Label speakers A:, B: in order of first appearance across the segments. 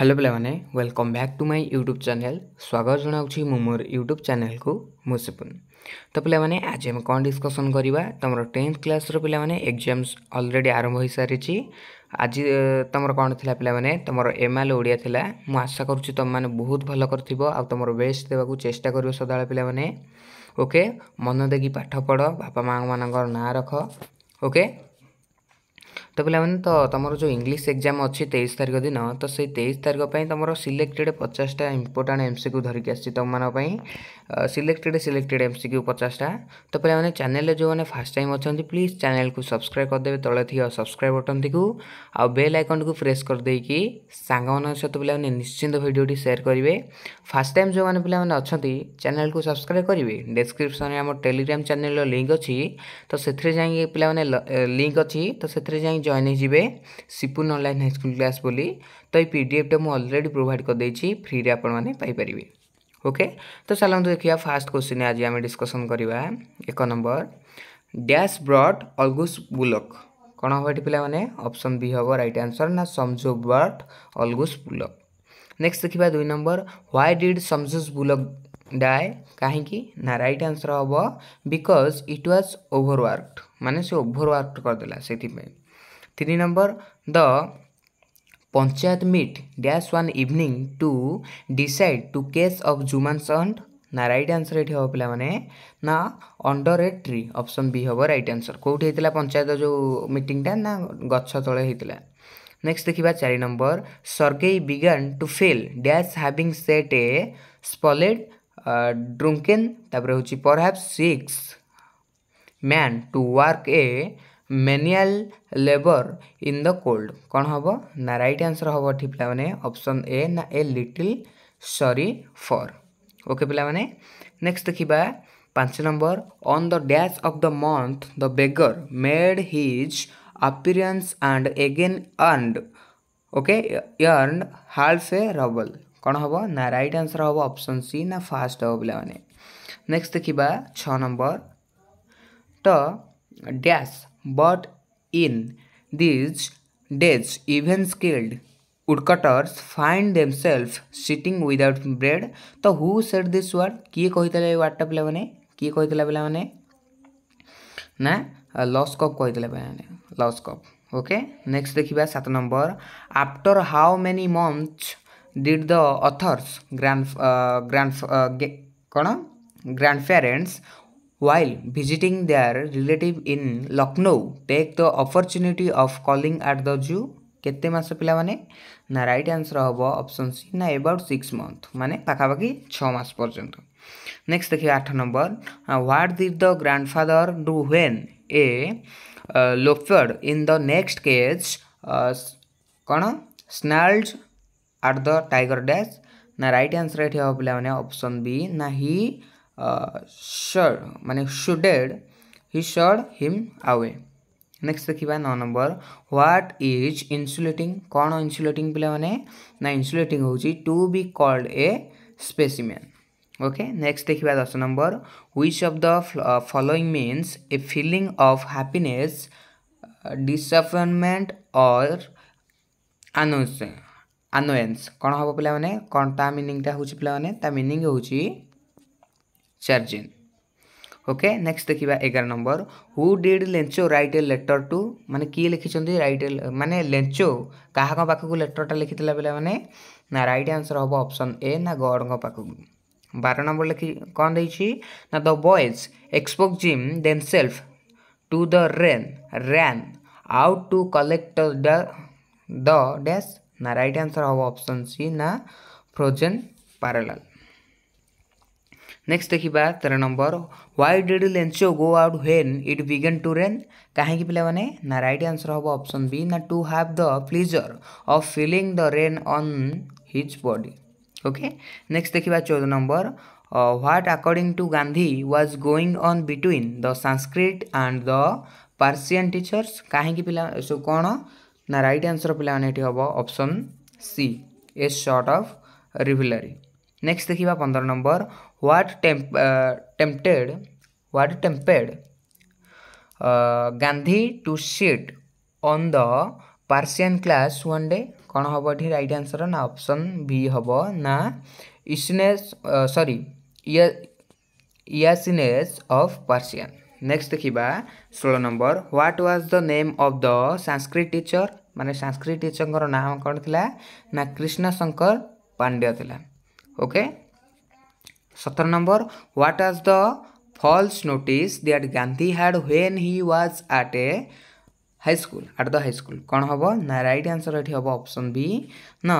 A: Hello ପିଲାମାନେ welcome back to my YouTube channel ସ୍ୱାଗତ ଜଣାଉଛି ମୁଁ ମୋର ୟୁଟ୍ୟୁବ୍ ଚ୍ୟାନେଲ୍କୁ ମୁଁ ସିପୁନ୍ ତ ପିଲାମାନେ ଆଜି ଆମେ କ'ଣ ଡିସ୍କସନ୍ କରିବା ତୁମର ଟେନ୍ଥ କ୍ଲାସ୍ର ପିଲାମାନେ ଏକ୍ଜାମ୍ସ ଅଲରେଡ଼ି ଆରମ୍ଭ ହୋଇସାରିଛି ଆଜି ତୁମର କ'ଣ ଥିଲା ପିଲାମାନେ ତୁମର ଏମ୍ ଆଲ୍ ଓଡ଼ିଆ ଥିଲା ମୁଁ ଆଶା କରୁଛି ତୁମମାନେ ବହୁତ ଭଲ କରିଥିବ ଆଉ ତୁମର ବେଷ୍ଟ ଦେବାକୁ ଚେଷ୍ଟା କରିବ ସଦାବେଳେ ପିଲାମାନେ ଓକେ ମନ ଦେଇକି ପାଠ ପଢ଼ ବାପା ମାଆମାନଙ୍କର ନାଁ ରଖ ଓକେ ତ ପିଲାମାନେ ତ ତୁମର ଯେଉଁ ଇଂଲିଶ ଏକ୍ଜାମ୍ ଅଛି ତେଇଶ ତାରିଖ ଦିନ ତ ସେଇ ତେଇଶ ତାରିଖ ପାଇଁ ତୁମର ସିଲେକ୍ଟେଡ଼୍ ପଚାଶଟା ଇମ୍ପୋର୍ଟାଣ୍ଟ ଏମ୍ ସି କ୍ୟୁ ଧରିକି ଆସିଛି ତୁମମାନଙ୍କ ପାଇଁ selected selected M C Q ପଚାଶଟା ତ ପିଲାମାନେ ଚ୍ୟାନେଲ୍ରେ ଯେଉଁମାନେ ଫାର୍ଷ୍ଟ ଟାଇମ୍ ଅଛନ୍ତି ପ୍ଲିଜ୍ ଚ୍ୟାନେଲ୍କୁ ସବସ୍କ୍ରାଇବ୍ କରିଦେବେ ତଳେ ଥିବା ସବସ୍କ୍ରାଇବ୍ ବଟନ୍ଟିକୁ ଆଉ ବେଲ୍ ଆଇକନ୍ଟିକୁ ପ୍ରେସ୍ କରିଦେଇକି ସାଙ୍ଗମାନଙ୍କ ସହିତ ପିଲାମାନେ ନିଶ୍ଚିନ୍ତ ଭିଡ଼ିଓଟି ସେୟାର କରିବେ ଫାର୍ଷ୍ଟ ଟାଇମ୍ ଯେଉଁମାନେ ପିଲାମାନେ ଅଛନ୍ତି ଚ୍ୟାନେଲ୍କୁ ସବସ୍କ୍ରାଇବ୍ କରିବେ ଡେସ୍କ୍ରିପ୍ସନ୍ରେ ଆମ ଟେଲିଗ୍ରାମ୍ ଚ୍ୟାନେଲ୍ର ଲିଙ୍କ୍ ଅଛି ତ ସେଥିରେ ଯାଇକି ପିଲାମାନେ ଲିଙ୍କ୍ ଅଛି ତ ସେଥିରେ ଯାଇ जाए जॉन होते सीपुन अनल हाईस्कल क्लास तो ये पीडीएफटा मुझे अलरेडी प्रोभाइड करदे फ्री आपर ओके तो चलो देखिए फास्ट क्वेश्चन आज आम डिस्कसन करवा एक नंबर डैश ब्रट अलगुस बुलक कौन हम ये पे अप्सन बी हम रईट आंसर ना समझो ब्रट अलगुस बुलक नेक्स्ट देखा दुई नंबर व्हाई डीड समझोस बुलक डाए कहीं ना रईट आंसर हम because it was over worked मानने से ओभर करदेला से three number the panchayat meet dash one evening to decide to case of जुमान सन्ट ना रईट आंसर ये हम पे ना अंडर ए ट्री ऑप्शन बी हम रईट आंसर कौटी पंचायत जो मीटा ना गच तले होता नेक्स्ट देखा चार नंबर सर्गे विगान to fail dash having set a स्पलेड ड्रुंकेन तापर हूँ six man to work a manual labour in the cold କ'ଣ ହେବ ନା ରାଇଟ୍ ଆନ୍ସର୍ ହେବ ଏଠି ପିଲାମାନେ ଅପସନ୍ ଏ ନା a little sorry for okay ପିଲାମାନେ ନେକ୍ସଟ ଦେଖିବା ପାଞ୍ଚ number on the dash of the month the beggar made his appearance and again earned okay earned half a ruble କ'ଣ ହେବ ନା ରାଇଟ୍ ଆନ୍ସର୍ ହେବ ଅପସନ୍ ସି ନା fast ହେବ ପିଲାମାନେ ନେକ୍ସଟ ଦେଖିବା ଛଅ ନମ୍ବର ଟ dash but in these days even skilled woodcutters find themselves sitting without bread तो who said this word किए कही वार्डटा पे किए कही पे ना लस्कप कही लस्कप ओके नेक्स्ट देखा सात number after how many months did the authors grand grand कौन grandparents While visiting their relative in Lucknow, take the opportunity of calling at the zoo. କେତେ ମାସ ପିଲାମାନେ ନା ରାଇଟ୍ ଆନ୍ସର୍ ହେବ ଅପସନ୍ ସି ନା about six month ମାନେ ପାଖାପାଖି ଛଅ ମାସ ପର୍ଯ୍ୟନ୍ତ ନେକ୍ସଟ ଦେଖିବା ଆଠ number what did the grandfather do when a ଲୋଫର୍ଡ଼ ଇନ୍ ଦ ନେକ୍ସଟ କେଜ୍ କ'ଣ snarled at the tiger dash ନା ରାଇଟ୍ ଆନ୍ସର୍ ଏଠି ହେବ ପିଲାମାନେ ଅପସନ୍ ବି ନା ହି शर्ड मान शुडेड हि शर्ड हिम आवे नेक्स्ट देखा नौ नंबर ह्वाट इज इनसुलेटिंग कौन इनसुलेटिंग पे ना इनसुलेटिंग हूँ to be called a specimen okay next देखा दस number which of the following means a feeling of happiness disappointment और आनोएंस कौन हम पे कौन ता मिनिंगटा हो पे मिनिंग हूँ सर्जन ओके नेक्स्ट देखा एगार number who did Lencho write a letter to मैंने किए लिखिं रईट मानने लेंचो क्या पाखक लेटरटा लिखिता बेले मैंने ना रईट आंसर हम ऑप्शन ए ना गड पाखक बार नंबर लिख कौन रही ना the boys expose him then to the rain ran out to collect the dash ना रईट आंसर हम ऑप्शन सी ना फ्रोजेन पैरेलल नेक्स्ट देखा तेरह number why did Lencho go out when it began to rain कहीं पे ना right answer हम option B ना to have the pleasure of filling the rain on his body okay next देखा चौदह number what according to Gandhi was going on between the Sanskrit and the Persian teachers कहीं पे सब कौन ना रईट आंसर पे हम option C a sort of rivalry next देखा पंद्रह number what temp uh, tempted what tempted uh, gandhi to sit on the persian class one day କ'ଣ ହେବ ଏଠି ରାଇଟ୍ ଆନ୍ସର୍ ନା ଅପସନ୍ ଭି ହେବ ନା ଇସିନେସ୍ ସରି ଇୟାସିନେସ୍ ଅଫ୍ ପାର୍ସିଆନ୍ ନେକ୍ସଟ ଦେଖିବା ଷୋହଳ number what was the name of the Sanskrit teacher ମାନେ ସାଂସ୍କ୍ରିଟ୍ ଟିଚରଙ୍କର ନାମ କ'ଣ ଥିଲା ନା କ୍ରିଷ୍ଣା ଶଙ୍କର ପାଣ୍ଡ୍ୟ ଥିଲା ଓକେ सतर number what as the fools notice that Gandhi had when he was at a high at the high कौन हम ना रईट आंसर ये हम अपसन बी न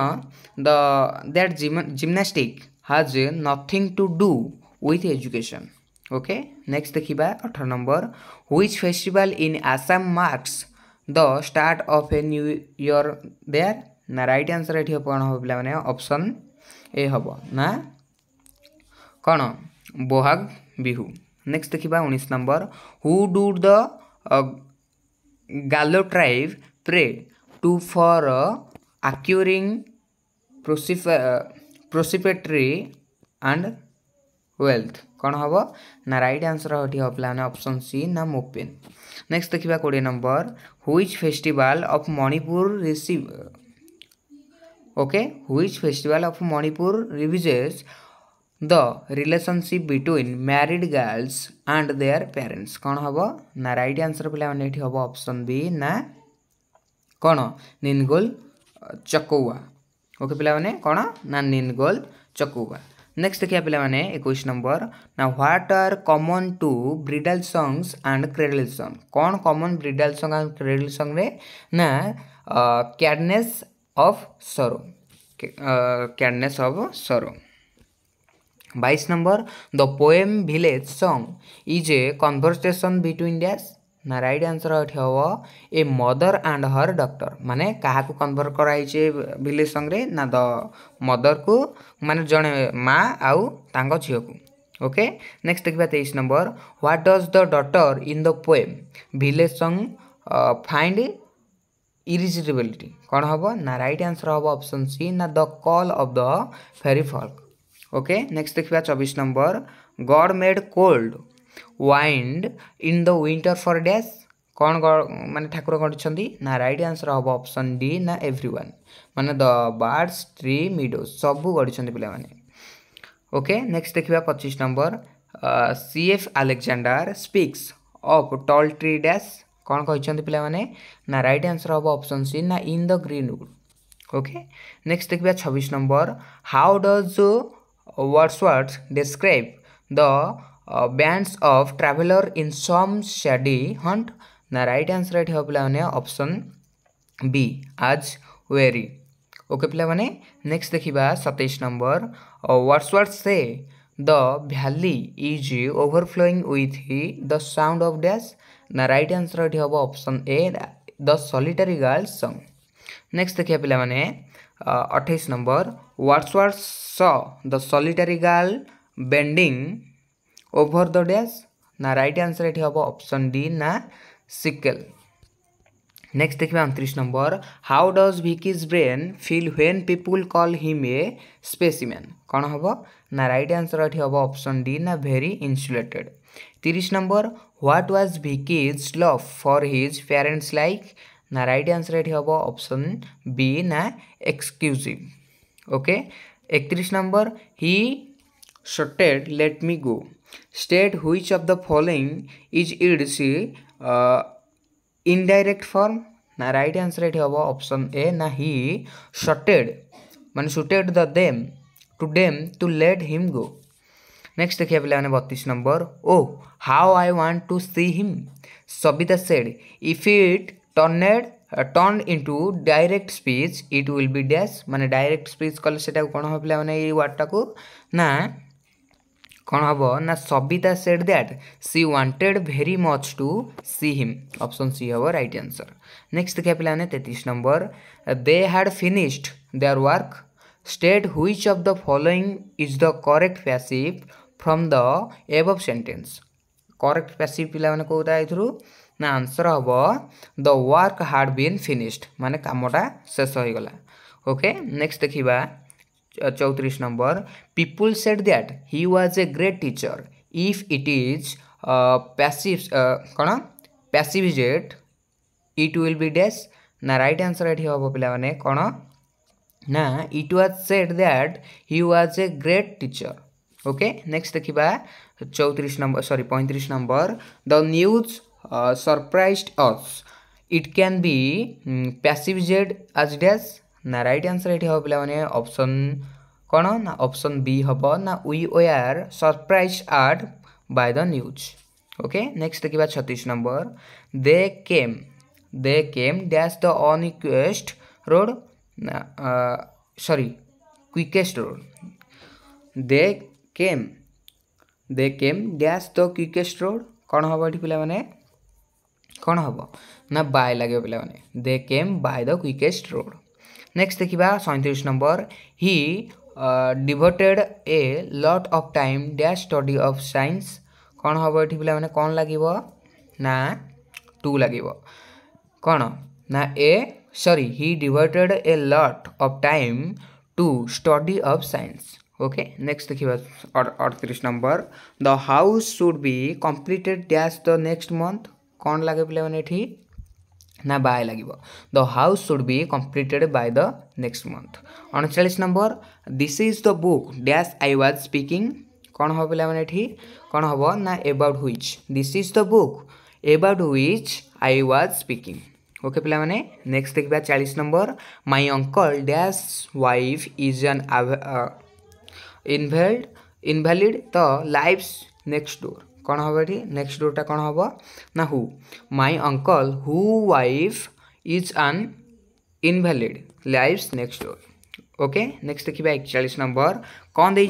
A: that gymnastic has nothing to do with education okay next देखा अठर number which festival in Assam marks the start of a new year there ना right answer ये कौन हम पे अपसन ए हम ना କ'ଣ ବୋହାଗ ବିହୁ ନେକ୍ସଟ ଦେଖିବା ଉଣେଇଶ number who do the Galo tribe pray to for acquiring prosperity and wealth କ'ଣ ହେବ ନା ରାଇଟ୍ ଆନ୍ସର୍ ଏଠି ହେବଲାନି ଅପସନ୍ ସି ନା ମୋପେନ୍ ନେକ୍ସଟ ଦେଖିବା କୋଡ଼ିଏ number which festival of Manipur receive okay which festival of Manipur revises the relationship between married girls and their parents कौन हम ना रईट आंसर पे ये हम अपसन बी ना कौन निनगोल चकुआ ओके पे कौन ना निनगोल चकुआ नेक्स्ट देखिए पे एक नंबर ना what are common to bridal songs and cradle song कौन common bridal song and cradle song रे ना कैडने अफ सरो कैडने अफ सरो বাইশ number the poem village song is a conversation between dash না রাইট আনসর এটি হব এ মদর and Har doctor মানে কাহাকু convert করা হয়েছে ভিলেজ সঙ্গে না দ মদরকু মানে জনে মা আউ তাঙ্ক ঝিওকু ওকে নেক্সট দেখবা তেইশ number what does the daughter in the poem village song find irritability କ'ଣ ହେବ ନା ରାଇଟ୍ ଆନ୍ସର୍ ହେବ ଅପସନ୍ ସି ନା ଦ କଲ୍ ଅଫ୍ ଦ ଫେରି ଫଲ୍କ ओके नेक्स्ट देखिए चौबीस number god made cold wind in the winter for dash କ'ଣ ମାନେ ଠାକୁର ଗଢ଼ିଛନ୍ତି ନା ରାଇଟ୍ ଆନ୍ସର୍ ହେବ ଅପସନ୍ ଡି ନା ଏଭ୍ରି ୱାନ୍ ମାନେ ଦ ବାର୍ଡସ୍ ଟ୍ରି ମିଡ଼ୋ ସବୁ ଗଢ଼ିଛନ୍ତି ପିଲାମାନେ ଓକେ ନେକ୍ସଟ ଦେଖିବା ପଚିଶ number C F Alexander speaks of tall tree dash କ'ଣ କହିଛନ୍ତି ପିଲାମାନେ ନା ରାଇଟ୍ ଆନ୍ସର୍ ହେବ ଅପସନ୍ ସି ନା in the green wood okay next ଦେଖିବା ଛବିଶ number how does Wordsworth described the uh, bands of traveler in some shady hunt. The right answer right here पिला माने option B as weary. Okay पिला माने next देखिबा 27 number Wordsworth से the valley is overflowing with the sound of dash. The right answer right here option A the solitary girl song. Next देखिए पे अठाईस number Wordsworth saw the solitary girl bending over the dash ना right answer ये हम option D ना sickle next देखिए अणतीस number how does Vicky's brain feel when people call him a specimen कौन हम ना रईट आंसर ये हम ऑप्शन डी ना भेरी इन्सुलेटेड तीस number what was Vicky's love for his parents like ना रईट आंसर ये हम ऑप्शन बी ना एक्सक्लूसिव ओके इकतीस number he shouted let me go state which of the following is its indirect form ना right answer ये हम option A ना he shouted मान shouted the them to them to let him go next देखिए पे बतीस number oh how I want to see him Sabita said if it turned turn into direct speech it will be dash मैंने direct speech कले से कौन हम पे मैंने यार्डटा को ना कौन हम ना Sabita said that she wanted very much to see him option C हम राइट आंसर नेक्स्ट देखा पे तेतीस number they had finished their work state which of the following is the correct passive from the above sentence correct passive पे कौटा your ना answer हम the work had been finished मान कम शेष हो गला ओके नेक्स्ट देखा चौतीस number people said that he was a great teacher if it is passive कौन passivised it will be the ना रईट आंसर ये हम पे कौन ना it was said that he was a great teacher okay next देखा चौतीस number sorry पैंतीस number the news uh, surprised us it can be um, passive z as dash ना राइट आंसर ये हम पे ऑप्शन कौन ना ऑप्शन बी हम ना we surprise at by the news okay next देखा छतीस number they came they came dash the अनिक्वेस्ट road sorry quickest road they came they came dash the quickest road कौन हम ये पे कौन हम ना बाय लगे पे they came by the quickest road next देखा सैंतीस number he devoted a lot of time dash study of science कौन हम ये पे कौन लगे ना टू लगे कौन ना ए sorry he devoted a lot of time to study of science okay next देखा अड़तीस number the house should be completed dash the next month कौन लगे पे ना बाय लग the house should be completed by the next month अणचाश number this is the book dash I was speaking कौन हम पे कौन हम ना about which this is the book about which I was speaking okay पे next देखा चालीस number my uncle dash wife is an invalid invalid the life next door कौन हम ये नेक्स्ट डोटा कौन हम ना who my uncle who wife is an invalid lives next door okay next देखा चाश नंबर कौन they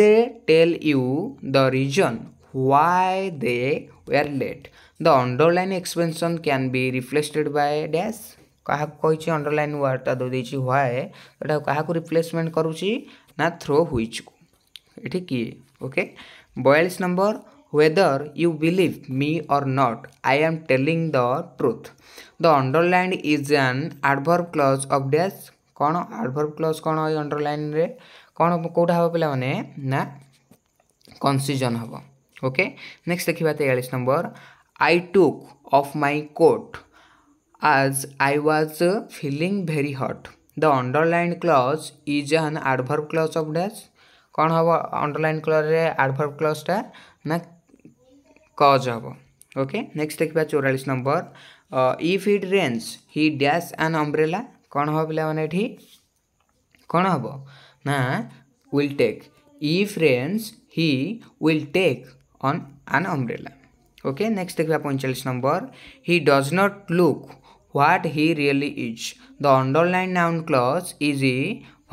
A: they tell you the reason why they were late the underline expansion can be replaced by dash क्या कही underline वार्डटा दे दी यहाँ क्या replacement करुच्ची ना throw हुई ये किए ओके बयालीस number whether you believe me or not I am telling the truth the underlined is an adverb clause of dash कौन आडभर्व क्लज कौन ये अंडरलैन कौन कौटा हाँ पे ना कनफ्यूजन हम ओके नेक्स्ट देखा तेयास number I took off my coat as I was feeling very hot the underlined clause is an adverb clause of dash କ'ଣ ହେବ ଅଣ୍ଡରଲାଇନ୍ କ୍ଲଜ୍ରେ ଆଡ଼ଭର୍ବ କ୍ଲଜ୍ଟା ନା କଜ୍ ହେବ ଓକେ ନେକ୍ସଟ ଦେଖିବା ଚଉରାଳିଶ number if it rains he dash and umbrella କ'ଣ ହେବ ପିଲାମାନେ ଏଠି କ'ଣ ହେବ ନା will take if rains he will take on an umbrella okay next ଦେଖିବା ପଇଁଚାଳିଶ number he does not look what he really is the underlined noun clause is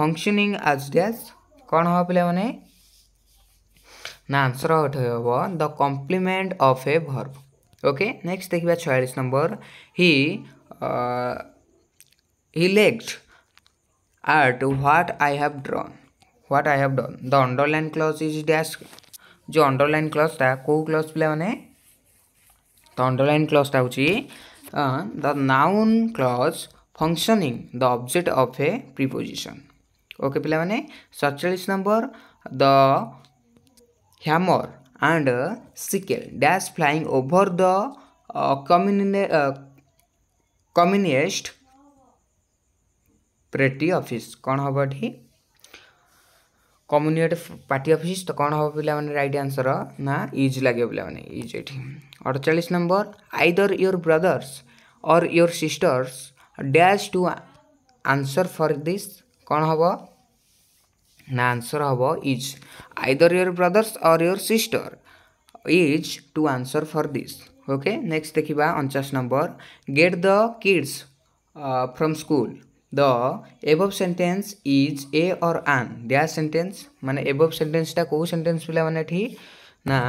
A: functioning as dash कौन हाँ पे मैंने ना answer got the complement of a verb okay next देखा छयास number he elect art what I have drawn what I have done the underline clause is dash जो underline क्लजटा को clause पे मैंने द अंडरलैन क्लसटा हो the noun clause functioning the object of a preposition okay पे सतचाश number the hammer and sickle dash flying over the communist commun office कौन हम ये कम्युनिट पार्टी ऑफिस तो कौन हम पे रईट आंसर ना इज लगे पे इज ये अड़चाश number either your brothers or your sisters dash to answer for this कौन हम ना आंसर हम is either your brothers or your sister is to answer for this okay next देखा अणचाश number get the kids from school the above sentence is a or an दिया sentence मान above सेंटेन्सटा कौ sentence पे मैंने ना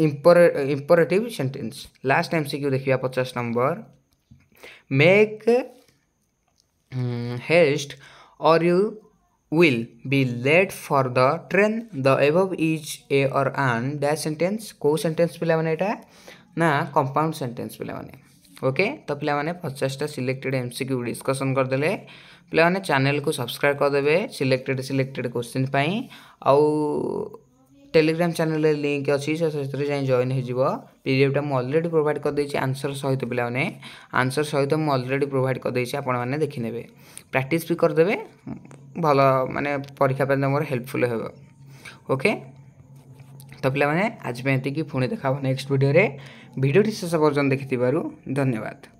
A: imperative sentence last time से क्यों देखा पचास number make haste or you will be late for the train the above is a or an dash sentence କୋଉ sentence ପିଲାମାନେ ଏଇଟା ନା compound sentence ପିଲାମାନେ ओके तो पे पचासटा सिलेक्टेड एम सिक्यू डिस्कसन करदे पे चेल को सब्सक्राइब करदे सिलेक्टेड सिलेक्टेड क्वेश्चन आउ টেলিগ্রাম ଚ୍ୟାନେଲରେ ଲିଙ୍କ ଅଛି ସେଥିରେ ଯାଇ ଜଏନ୍ ହୋଇଯିବ ପିଡ଼ିଏଫ୍ଟା ମୁଁ ଅଲରେଡ଼ି ପ୍ରୋଭାଇଡ଼ କରିଦେଇଛି ଆନ୍ସର୍ ସହିତ ପିଲାମାନେ ଆନ୍ସର୍ ସହିତ ମୁଁ ଅଲରେଡ଼ି ପ୍ରୋଭାଇଡ଼ କରିଦେଇଛି ଆପଣମାନେ ଦେଖିନେବେ ପ୍ରାକ୍ଟିସ୍ ବି କରିଦେବେ ଭଲ ମାନେ ପରୀକ୍ଷା ପାଇଁ ତୁମର ହେଲ୍ପଫୁଲ୍ ହେବ ଓକେ ତ ପିଲାମାନେ ଆଜି ପାଇଁ ଏତିକି ପୁଣି ଦେଖା ହେବ ନେକ୍ସଟ ଭିଡ଼ିଓରେ ଭିଡ଼ିଓଟି ଶେଷ ପର୍ଯ୍ୟନ୍ତ ଦେଖିଥିବାରୁ ଧନ୍ୟବାଦ